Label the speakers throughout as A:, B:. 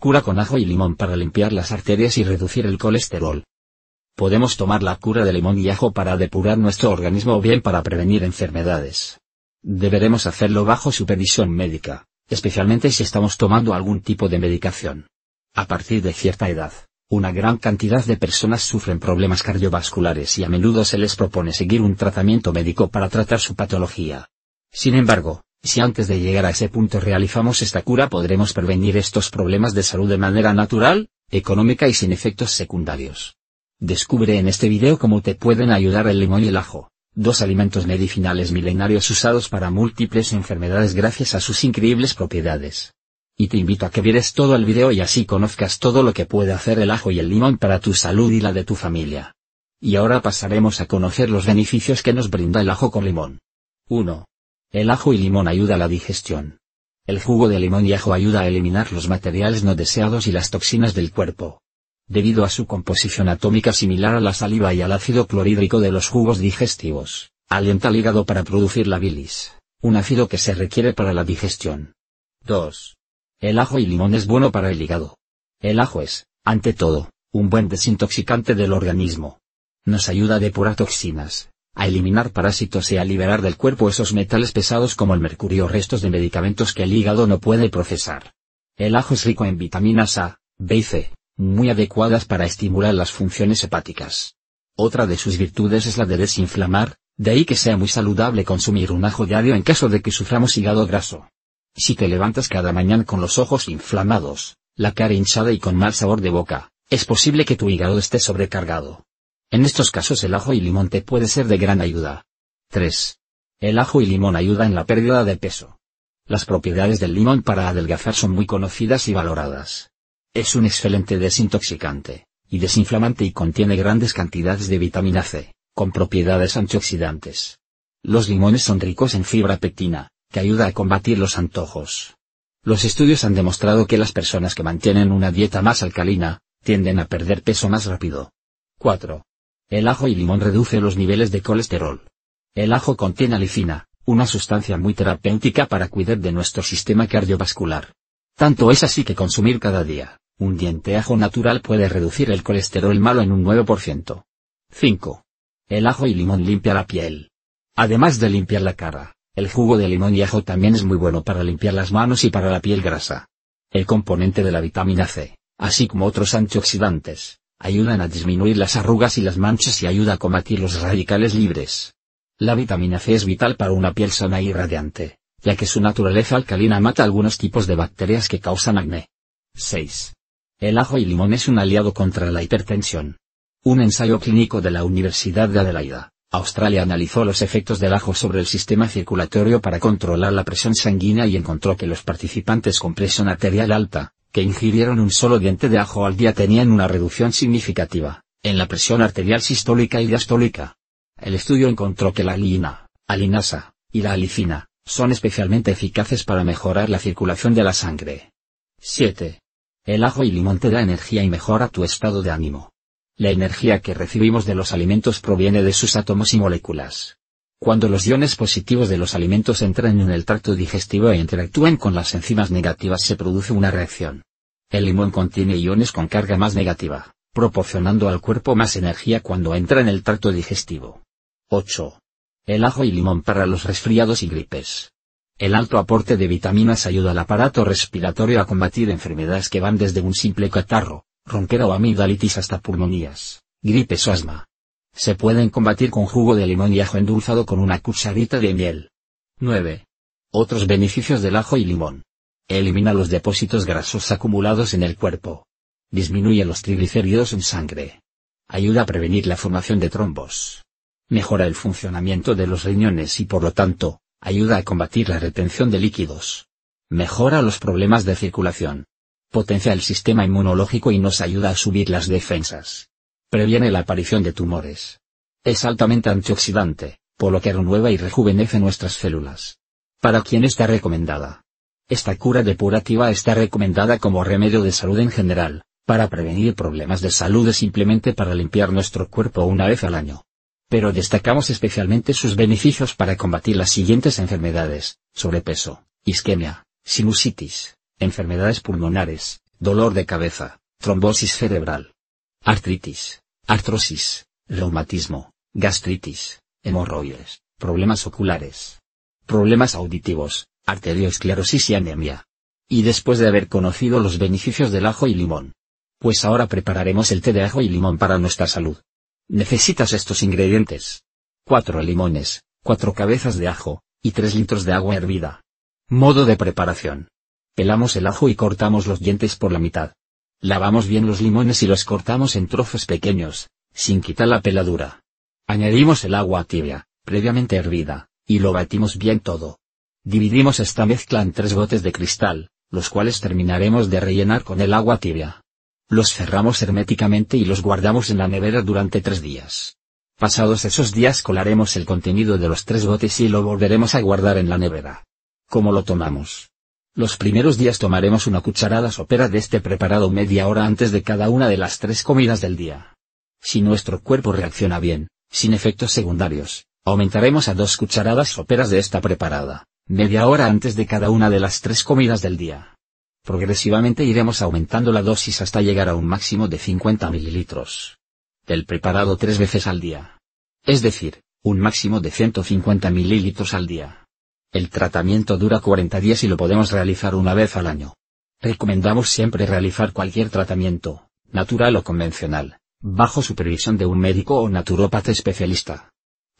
A: Cura con ajo y limón para limpiar las arterias y reducir el colesterol. Podemos tomar la cura de limón y ajo para depurar nuestro organismo o bien para prevenir enfermedades. Deberemos hacerlo bajo supervisión médica, especialmente si estamos tomando algún tipo de medicación. A partir de cierta edad, una gran cantidad de personas sufren problemas cardiovasculares y a menudo se les propone seguir un tratamiento médico para tratar su patología. Sin embargo, si antes de llegar a ese punto realizamos esta cura podremos prevenir estos problemas de salud de manera natural, económica y sin efectos secundarios. Descubre en este video cómo te pueden ayudar el limón y el ajo, dos alimentos medicinales milenarios usados para múltiples enfermedades gracias a sus increíbles propiedades. Y te invito a que vieres todo el video y así conozcas todo lo que puede hacer el ajo y el limón para tu salud y la de tu familia. Y ahora pasaremos a conocer los beneficios que nos brinda el ajo con limón. 1. El ajo y limón ayuda a la digestión. El jugo de limón y ajo ayuda a eliminar los materiales no deseados y las toxinas del cuerpo. Debido a su composición atómica similar a la saliva y al ácido clorhídrico de los jugos digestivos, alienta al hígado para producir la bilis, un ácido que se requiere para la digestión. 2. El ajo y limón es bueno para el hígado. El ajo es, ante todo, un buen desintoxicante del organismo. Nos ayuda a depurar toxinas, a eliminar parásitos y a liberar del cuerpo esos metales pesados como el mercurio o restos de medicamentos que el hígado no puede procesar. El ajo es rico en vitaminas A, B y C, muy adecuadas para estimular las funciones hepáticas. Otra de sus virtudes es la de desinflamar, de ahí que sea muy saludable consumir un ajo diario en caso de que suframos hígado graso. Si te levantas cada mañana con los ojos inflamados, la cara hinchada y con mal sabor de boca, es posible que tu hígado esté sobrecargado. En estos casos el ajo y limón te puede ser de gran ayuda. 3. El ajo y limón ayuda en la pérdida de peso. Las propiedades del limón para adelgazar son muy conocidas y valoradas. Es un excelente desintoxicante, y desinflamante y contiene grandes cantidades de vitamina C, con propiedades antioxidantes. Los limones son ricos en fibra pectina, que ayuda a combatir los antojos. Los estudios han demostrado que las personas que mantienen una dieta más alcalina, tienden a perder peso más rápido. 4. El ajo y limón reduce los niveles de colesterol. El ajo contiene alicina, una sustancia muy terapéutica para cuidar de nuestro sistema cardiovascular. Tanto es así que consumir cada día, un diente ajo natural puede reducir el colesterol malo en un 9%. 5. El ajo y limón limpia la piel. Además de limpiar la cara, el jugo de limón y ajo también es muy bueno para limpiar las manos y para la piel grasa. El componente de la vitamina C, así como otros antioxidantes, ayudan a disminuir las arrugas y las manchas y ayuda a combatir los radicales libres. La vitamina C es vital para una piel sana y radiante, ya que su naturaleza alcalina mata algunos tipos de bacterias que causan acné. 6. El ajo y limón es un aliado contra la hipertensión. Un ensayo clínico de la Universidad de Adelaida, Australia analizó los efectos del ajo sobre el sistema circulatorio para controlar la presión sanguínea y encontró que los participantes con presión arterial alta, que ingirieron un solo diente de ajo al día tenían una reducción significativa, en la presión arterial sistólica y diastólica. El estudio encontró que la lina, alinasa, y la alicina, son especialmente eficaces para mejorar la circulación de la sangre. 7. El ajo y limón te da energía y mejora tu estado de ánimo. La energía que recibimos de los alimentos proviene de sus átomos y moléculas. Cuando los iones positivos de los alimentos entran en el tracto digestivo e interactúan con las enzimas negativas se produce una reacción. El limón contiene iones con carga más negativa, proporcionando al cuerpo más energía cuando entra en el tracto digestivo. 8. El ajo y limón para los resfriados y gripes. El alto aporte de vitaminas ayuda al aparato respiratorio a combatir enfermedades que van desde un simple catarro, ronquera o amigdalitis hasta pulmonías, gripes o asma. Se pueden combatir con jugo de limón y ajo endulzado con una cucharita de miel. 9. Otros beneficios del ajo y limón. Elimina los depósitos grasos acumulados en el cuerpo. Disminuye los triglicéridos en sangre. Ayuda a prevenir la formación de trombos. Mejora el funcionamiento de los riñones y por lo tanto, ayuda a combatir la retención de líquidos. Mejora los problemas de circulación. Potencia el sistema inmunológico y nos ayuda a subir las defensas. Previene la aparición de tumores. Es altamente antioxidante, por lo que renueva y rejuvenece nuestras células. ¿Para quién está recomendada? Esta cura depurativa está recomendada como remedio de salud en general, para prevenir problemas de salud o simplemente para limpiar nuestro cuerpo una vez al año. Pero destacamos especialmente sus beneficios para combatir las siguientes enfermedades, sobrepeso, isquemia, sinusitis, enfermedades pulmonares, dolor de cabeza, trombosis cerebral, artritis, artrosis, reumatismo, gastritis, hemorroides, problemas oculares, problemas auditivos, arteriosclerosis y anemia. Y después de haber conocido los beneficios del ajo y limón, pues ahora prepararemos el té de ajo y limón para nuestra salud. Necesitas estos ingredientes. cuatro limones, cuatro cabezas de ajo, y 3 litros de agua hervida. Modo de preparación. Pelamos el ajo y cortamos los dientes por la mitad. Lavamos bien los limones y los cortamos en trozos pequeños, sin quitar la peladura. Añadimos el agua tibia, previamente hervida, y lo batimos bien todo. Dividimos esta mezcla en tres botes de cristal, los cuales terminaremos de rellenar con el agua tibia. Los cerramos herméticamente y los guardamos en la nevera durante tres días. Pasados esos días colaremos el contenido de los tres botes y lo volveremos a guardar en la nevera. ¿Cómo lo tomamos? Los primeros días tomaremos una cucharada sopera de este preparado media hora antes de cada una de las tres comidas del día. Si nuestro cuerpo reacciona bien, sin efectos secundarios, aumentaremos a dos cucharadas soperas de esta preparada, media hora antes de cada una de las tres comidas del día. Progresivamente iremos aumentando la dosis hasta llegar a un máximo de 50 mililitros. El preparado tres veces al día. Es decir, un máximo de 150 mililitros al día. El tratamiento dura 40 días y lo podemos realizar una vez al año. Recomendamos siempre realizar cualquier tratamiento, natural o convencional, bajo supervisión de un médico o naturópata especialista.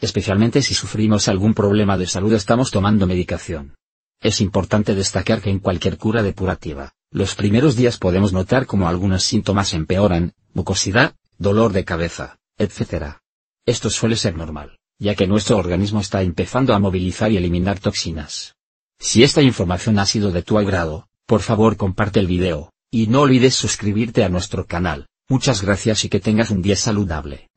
A: Especialmente si sufrimos algún problema de salud estamos tomando medicación. Es importante destacar que en cualquier cura depurativa, los primeros días podemos notar como algunos síntomas empeoran, mucosidad, dolor de cabeza, etc. Esto suele ser normal ya que nuestro organismo está empezando a movilizar y eliminar toxinas. Si esta información ha sido de tu agrado, por favor comparte el video, y no olvides suscribirte a nuestro canal. Muchas gracias y que tengas un día saludable.